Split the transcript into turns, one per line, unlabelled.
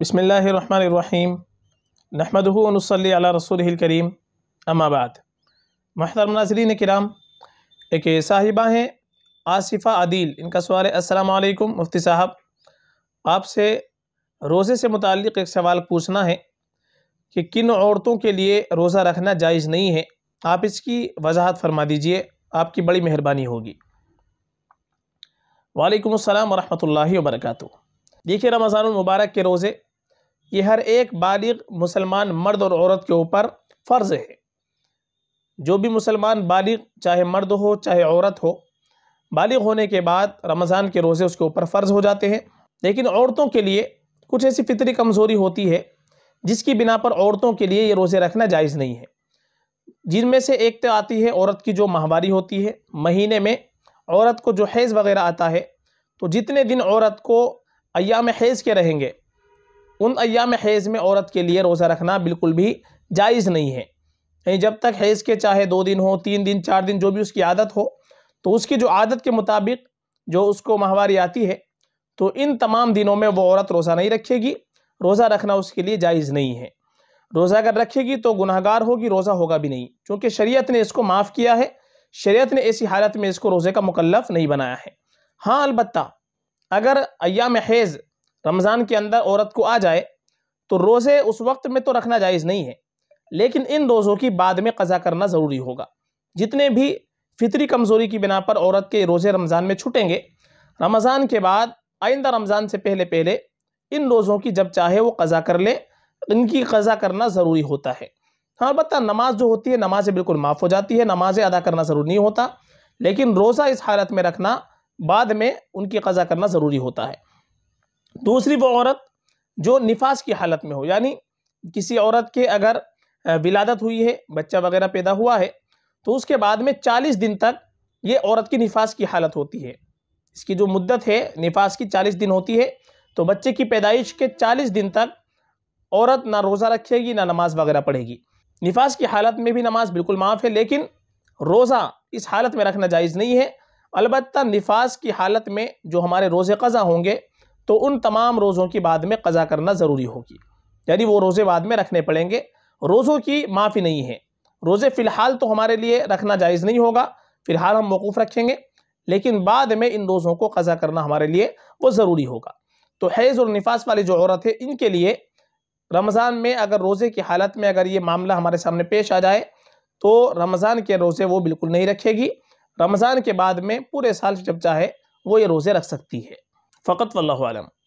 بسم اللہ الرحمن الرحیم نحمده و صلی اللہ رسوله الكریم اما بعد محترم ناظرین کرام ایک صاحبہ ہیں آصفہ عدیل ان کا سوال ہے السلام علیکم مفتی صاحب آپ سے روزے سے متعلق ایک سوال پوچھنا ہے کہ کن عورتوں کے لیے روزہ رکھنا جائز نہیں ہے آپ اس کی وضاحت فرما دیجئے آپ کی بڑی مہربانی ہوگی وعلیکم السلام ورحمۃ اللہ وبرکاتہ دیکھیے رمضان المبارک کے روزے یہ ہر ایک بالغ مسلمان مرد اور عورت کے اوپر فرض ہے جو بھی مسلمان بالغ چاہے مرد ہو چاہے عورت ہو بالغ ہونے کے بعد رمضان کے روزے اس کے اوپر فرض ہو جاتے ہیں لیکن عورتوں کے لیے کچھ ایسی فطری کمزوری ہوتی ہے جس کی بنا پر عورتوں کے لیے یہ روزے رکھنا جائز نہیں ہے جن میں سے ایک تو آتی ہے عورت کی جو ماہواری ہوتی ہے مہینے میں عورت کو جو حیض وغیرہ آتا ہے تو جتنے دن عورت کو ایام حیض کے رہیں گے ان ایام حیض میں عورت کے لیے روزہ رکھنا بالکل بھی جائز نہیں ہے یعنی جب تک حیض کے چاہے دو دن ہو تین دن چار دن جو بھی اس کی عادت ہو تو اس کی جو عادت کے مطابق جو اس کو ماہواری آتی ہے تو ان تمام دنوں میں وہ عورت روزہ نہیں رکھے گی روزہ رکھنا اس کے لیے جائز نہیں ہے روزہ اگر رکھے گی تو گناہ گار ہوگی روزہ ہوگا بھی نہیں چونکہ شریعت نے اس کو معاف کیا ہے شریعت نے ایسی حالت میں اس کو روزے کا مکلف نہیں بنایا ہے ہاں البتہ اگر ایام حیض رمضان کے اندر عورت کو آ جائے تو روزے اس وقت میں تو رکھنا جائز نہیں ہے لیکن ان روزوں کی بعد میں قضا کرنا ضروری ہوگا جتنے بھی فطری کمزوری کی بنا پر عورت کے روزے رمضان میں چھٹیں گے رمضان کے بعد آئندہ رمضان سے پہلے پہلے ان روزوں کی جب چاہے وہ قضا کر لے ان کی قضا کرنا ضروری ہوتا ہے ہاں البتہ نماز جو ہوتی ہے نمازیں بالکل معاف ہو جاتی ہے نمازیں ادا کرنا ضروری نہیں ہوتا لیکن روزہ اس حالت میں رکھنا بعد میں ان کی قضا کرنا ضروری ہوتا ہے دوسری وہ عورت جو نفاس کی حالت میں ہو یعنی کسی عورت کے اگر ولادت ہوئی ہے بچہ وغیرہ پیدا ہوا ہے تو اس کے بعد میں چالیس دن تک یہ عورت کی نفاس کی حالت ہوتی ہے اس کی جو مدت ہے نفاس کی چالیس دن ہوتی ہے تو بچے کی پیدائش کے چالیس دن تک عورت نہ روزہ رکھے گی نہ نماز وغیرہ پڑھے گی نفاس کی حالت میں بھی نماز بالکل معاف ہے لیکن روزہ اس حالت میں رکھنا جائز نہیں ہے البتہ نفاس کی حالت میں جو ہمارے روزے قضا ہوں گے تو ان تمام روزوں کی بعد میں قضا کرنا ضروری ہوگی یعنی وہ روزے بعد میں رکھنے پڑیں گے روزوں کی معافی نہیں ہے روزے فی الحال تو ہمارے لیے رکھنا جائز نہیں ہوگا فی الحال ہم موقوف رکھیں گے لیکن بعد میں ان روزوں کو قضا کرنا ہمارے لیے وہ ضروری ہوگا تو حیض اور نفاس والی جو عورت ہے ان کے لیے رمضان میں اگر روزے کی حالت میں اگر یہ معاملہ ہمارے سامنے پیش آ جائے تو رمضان کے روزے وہ بالکل نہیں رکھے گی رمضان کے بعد میں پورے سال جب چاہے وہ یہ روزے رکھ سکتی ہے فقط والله أعلم